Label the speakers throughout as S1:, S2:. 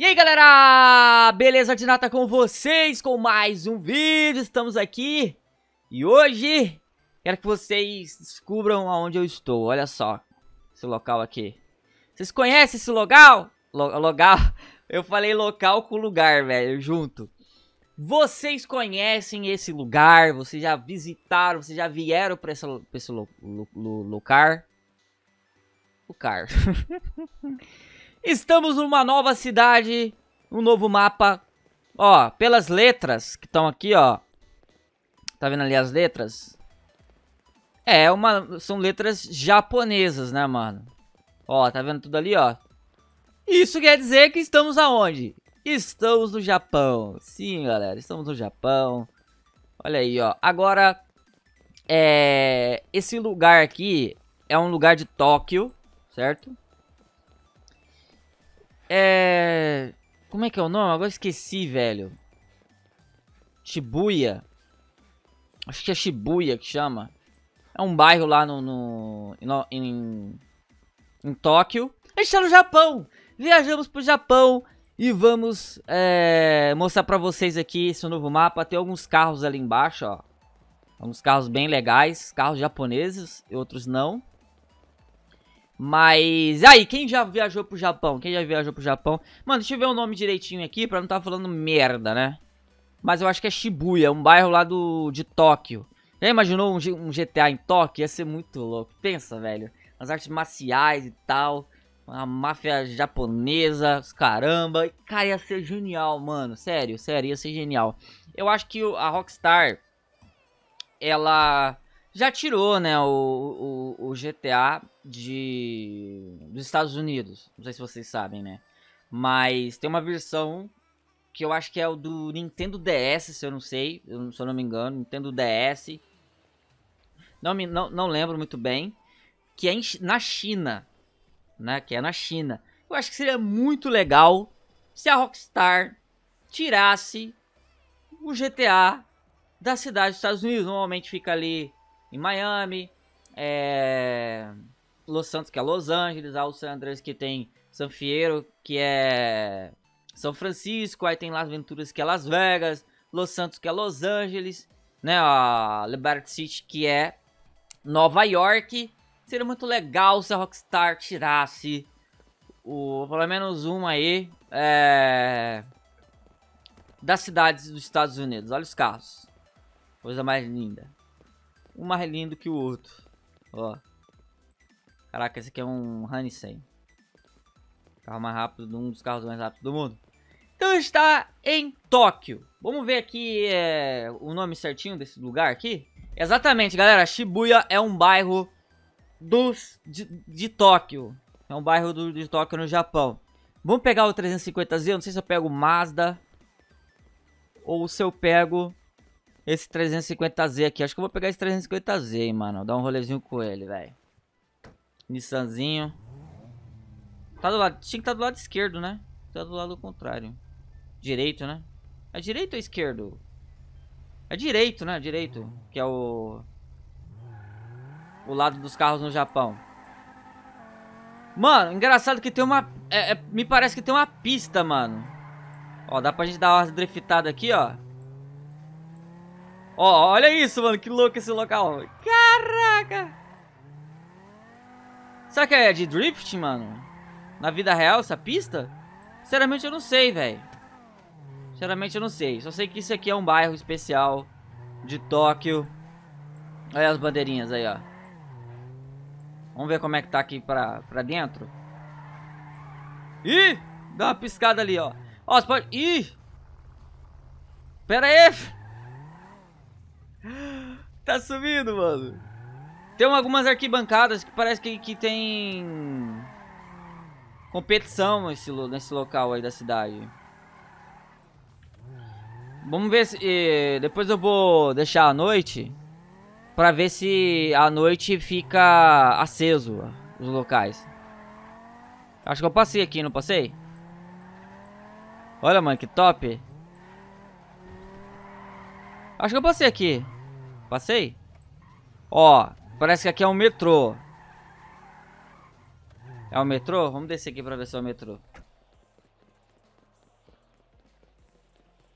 S1: E aí galera, beleza nata com vocês, com mais um vídeo, estamos aqui E hoje, quero que vocês descubram aonde eu estou, olha só Esse local aqui Vocês conhecem esse local? local, eu falei local com lugar, velho, junto Vocês conhecem esse lugar, vocês já visitaram, vocês já vieram pra, essa, pra esse lo lo lo lugar Lugar Estamos numa nova cidade, um novo mapa. Ó, pelas letras que estão aqui, ó. Tá vendo ali as letras? É, uma, são letras japonesas, né, mano? Ó, tá vendo tudo ali, ó? Isso quer dizer que estamos aonde? Estamos no Japão. Sim, galera, estamos no Japão. Olha aí, ó. Agora, é... Esse lugar aqui é um lugar de Tóquio, certo? É. Como é que é o nome? Agora esqueci, velho. Shibuya. Acho que é Shibuya que chama. É um bairro lá no. no em, em Tóquio. A gente tá no Japão! Viajamos pro Japão e vamos é, mostrar pra vocês aqui esse novo mapa. Tem alguns carros ali embaixo, ó. Alguns carros bem legais, carros japoneses e outros não. Mas aí, quem já viajou pro Japão? Quem já viajou pro Japão? Mano, deixa eu ver o nome direitinho aqui pra não estar tá falando merda, né? Mas eu acho que é Shibuya, um bairro lá do, de Tóquio. Já imaginou um, um GTA em Tóquio? Ia ser muito louco. Pensa, velho. As artes marciais e tal. A máfia japonesa, os caramba. Cara, ia ser genial, mano. Sério, sério, ia ser genial. Eu acho que a Rockstar, ela já tirou, né, o, o, o, GTA de dos Estados Unidos. Não sei se vocês sabem, né? Mas tem uma versão que eu acho que é o do Nintendo DS, se eu não sei, se eu não me engano, Nintendo DS. Não me não, não lembro muito bem, que é em, na China, né, que é na China. Eu acho que seria muito legal se a Rockstar tirasse o GTA da cidade dos Estados Unidos. Normalmente fica ali em Miami, é... Los Santos, que é Los Angeles, há o que tem San Fierro, que é São Francisco, aí tem Las Venturas, que é Las Vegas, Los Santos, que é Los Angeles, né, a Liberty City, que é Nova York. Seria muito legal se a Rockstar tirasse o, pelo menos uma aí é, das cidades dos Estados Unidos. Olha os carros. Coisa mais linda um mais lindo que o outro. Ó. Caraca, esse aqui é um Hansen. Carro mais rápido, um dos carros mais rápidos do mundo. Então está em Tóquio. Vamos ver aqui é, o nome certinho desse lugar aqui. Exatamente, galera. Shibuya é um bairro dos, de, de Tóquio. É um bairro do, de Tóquio no Japão. Vamos pegar o 350Z. Eu não sei se eu pego o Mazda ou se eu pego esse 350Z aqui. Acho que eu vou pegar esse 350Z, hein, mano. Dar um rolezinho com ele, velho. Nissanzinho. Tá do lado. Tinha que estar tá do lado esquerdo, né? Tá do lado contrário. Direito, né? É direito ou esquerdo? É direito, né? Direito. Que é o... O lado dos carros no Japão. Mano, engraçado que tem uma... É, é, me parece que tem uma pista, mano. Ó, dá pra gente dar uma driftada aqui, ó. Ó, olha isso, mano. Que louco esse local. Caraca. Será que é de drift, mano? Na vida real, essa pista? Sinceramente, eu não sei, velho. Sinceramente, eu não sei. Só sei que isso aqui é um bairro especial de Tóquio. Olha as bandeirinhas aí, ó. Vamos ver como é que tá aqui pra, pra dentro. Ih! Dá uma piscada ali, ó. Ó, você pode... Ih! Pera aí! tá subindo, mano. Tem algumas arquibancadas que parece que, que tem competição nesse, nesse local aí da cidade. Vamos ver se... depois eu vou deixar à noite pra ver se à noite fica aceso os locais. Acho que eu passei aqui, não passei? Olha, mano, que top. Acho que eu passei aqui. Passei? Ó, parece que aqui é um metrô. É o um metrô? Vamos descer aqui pra ver se é o um metrô.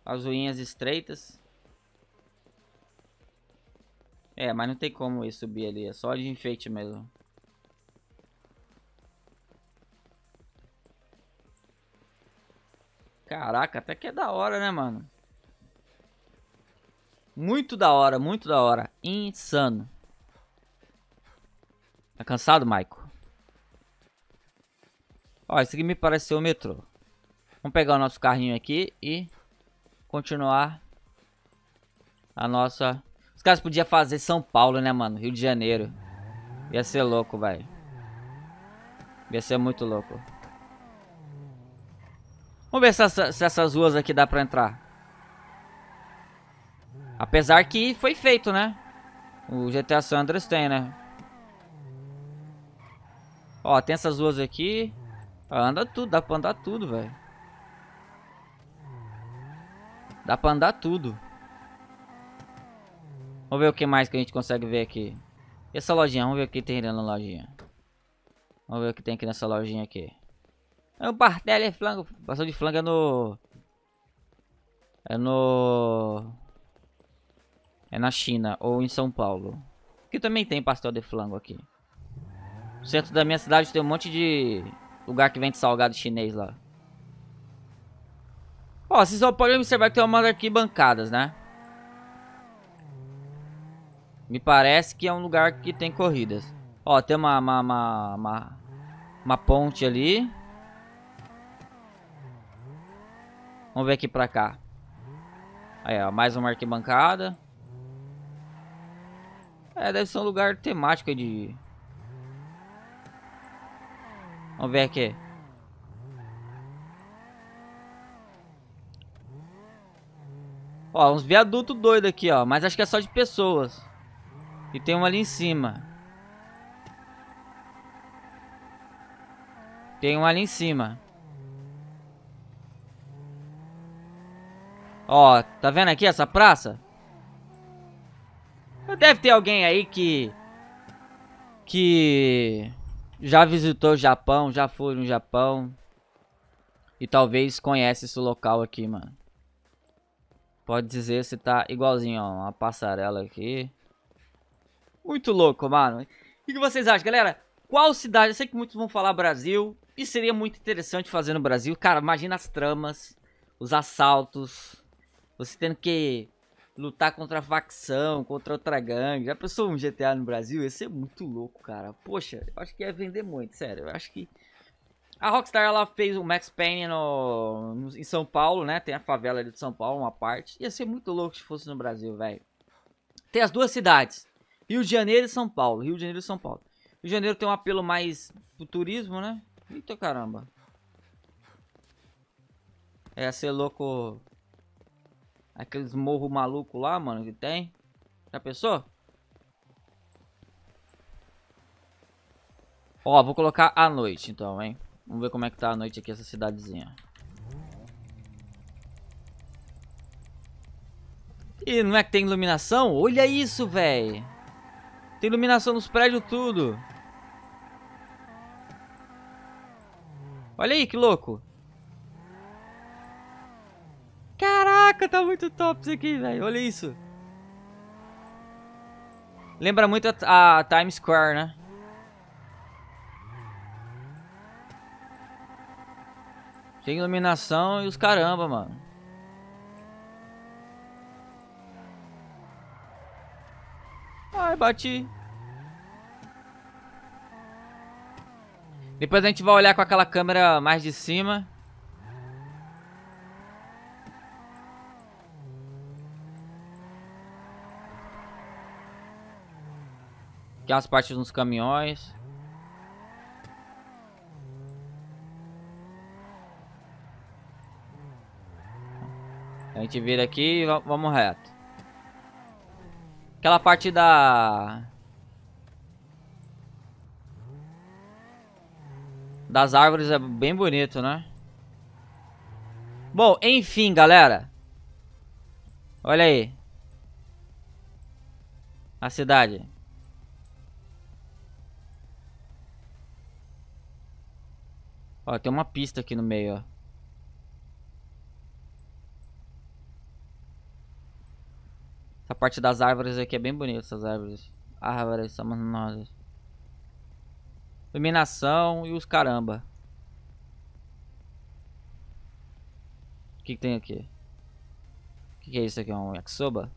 S1: As ruínas estreitas. É, mas não tem como ir subir ali. É só de enfeite mesmo. Caraca, até que é da hora, né, mano? Muito da hora, muito da hora. Insano. Tá cansado, Maico? Ó, isso aqui me pareceu o metrô. Vamos pegar o nosso carrinho aqui e continuar a nossa... Os caras podiam fazer São Paulo, né, mano? Rio de Janeiro. Ia ser louco, velho. Ia ser muito louco. Vamos ver se, essa, se essas ruas aqui dá pra entrar. Apesar que foi feito, né? O GTA San Andreas tem, né? Ó, tem essas ruas aqui. Anda tudo, dá pra andar tudo, velho. Dá pra andar tudo. Vamos ver o que mais que a gente consegue ver aqui. E essa lojinha, vamos ver o que tem na lojinha. Vamos ver o que tem aqui nessa lojinha aqui. É um pastel, é flango. Passou de flango é no... É no é na China ou em São Paulo. Que também tem pastel de flango aqui. No centro da minha cidade tem um monte de lugar que vende salgado chinês lá. Ó, vocês só podem observar que tem umas arquibancadas, né? Me parece que é um lugar que tem corridas. Ó, tem uma uma, uma, uma, uma, ponte ali. Vamos ver aqui pra cá. Aí, ó, mais uma arquibancada. É, deve ser um lugar temático de... Vamos ver aqui. Ó, uns viadutos doidos aqui, ó. Mas acho que é só de pessoas. E tem um ali em cima. Tem um ali em cima. Ó, tá vendo aqui essa praça? Deve ter alguém aí que. Que. Já visitou o Japão, já foi no Japão. E talvez conhece esse local aqui, mano. Pode dizer se tá igualzinho, ó. Uma passarela aqui. Muito louco, mano. O que vocês acham, galera? Qual cidade? Eu sei que muitos vão falar Brasil. E seria muito interessante fazer no Brasil. Cara, imagina as tramas, os assaltos. Você tendo que lutar contra a facção, contra outra gangue. Já pensou um GTA no Brasil? Ia ser muito louco, cara. Poxa, eu acho que ia vender muito, sério. Eu acho que. A Rockstar ela fez o Max Payne no, no, em São Paulo, né? Tem a favela ali de São Paulo, uma parte. Ia ser muito louco se fosse no Brasil, velho. Tem as duas cidades: Rio de Janeiro e São Paulo. Rio de Janeiro e São Paulo. Rio de Janeiro tem um apelo mais pro turismo, né? Eita caramba. É, ser louco Aqueles morro maluco lá, mano, que tem. Já pensou? Ó, vou colocar a noite então, hein. Vamos ver como é que tá a noite aqui essa cidadezinha. E não é que tem iluminação? Olha isso, velho. Tem iluminação nos prédios tudo. Olha aí, que louco. Caraca, tá muito top isso aqui, velho. Olha isso. Lembra muito a, a Times Square, né? Tem iluminação e os caramba, mano. Ai, bati. Depois a gente vai olhar com aquela câmera mais de cima. Aqui as partes dos caminhões. A gente vira aqui e vamos reto. Aquela parte da... Das árvores é bem bonito, né? Bom, enfim, galera. Olha aí. A cidade. Ó, tem uma pista aqui no meio, ó. Essa parte das árvores aqui é bem bonita, essas árvores. Árvores, somos nós. Iluminação e os caramba. O que, que tem aqui? O que, que, é isso aqui? É um yakisoba?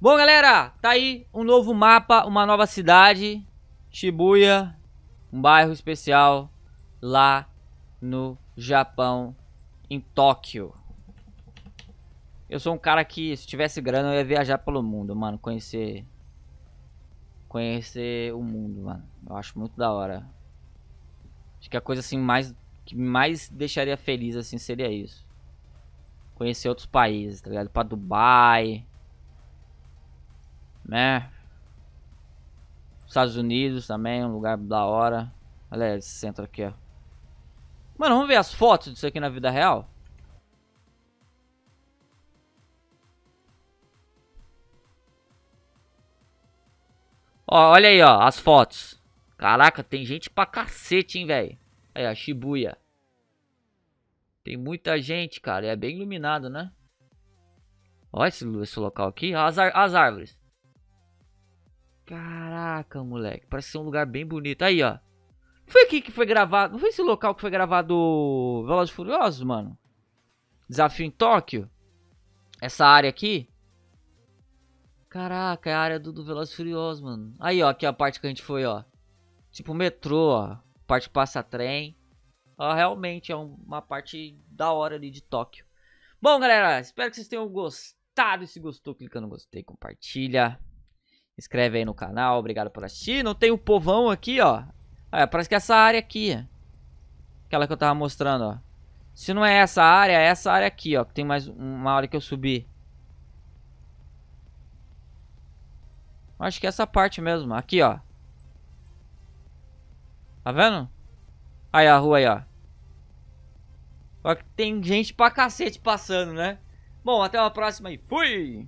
S1: Bom, galera, tá aí um novo mapa, uma nova cidade. Shibuya, um bairro especial lá no Japão, em Tóquio. Eu sou um cara que, se tivesse grana, eu ia viajar pelo mundo, mano. Conhecer. Conhecer o mundo, mano. Eu acho muito da hora. Acho que a coisa assim mais. Que mais deixaria feliz assim seria isso. Conhecer outros países, tá ligado? Pra Dubai. Né? Estados Unidos também, um lugar da hora. Olha esse centro aqui, ó. Mano, vamos ver as fotos disso aqui na vida real? Ó, olha aí, ó, as fotos. Caraca, tem gente pra cacete, hein, velho. Aí, a Shibuya. Tem muita gente, cara. É bem iluminado, né? Olha esse, esse local aqui. As, as árvores. Caraca, moleque. Parece ser um lugar bem bonito. Aí, ó. Foi aqui que foi gravado. Não foi esse local que foi gravado Velozes Furiosos, mano? Desafio em Tóquio? Essa área aqui? Caraca, é a área do, do Velozes Furiosos, mano. Aí, ó. Aqui é a parte que a gente foi, ó. Tipo metrô, ó. Parte passa-trem. Ó, realmente é uma parte da hora ali de Tóquio. Bom, galera. Espero que vocês tenham gostado. E se gostou, clica no gostei, compartilha. Inscreve aí no canal, obrigado por assistir. Não tem o povão aqui, ó. É, parece que é essa área aqui. Aquela que eu tava mostrando, ó. Se não é essa área, é essa área aqui, ó. Que tem mais uma hora que eu subi. Acho que é essa parte mesmo. Aqui, ó. Tá vendo? Aí a rua aí, ó. Só que tem gente pra cacete passando, né? Bom, até uma próxima e fui!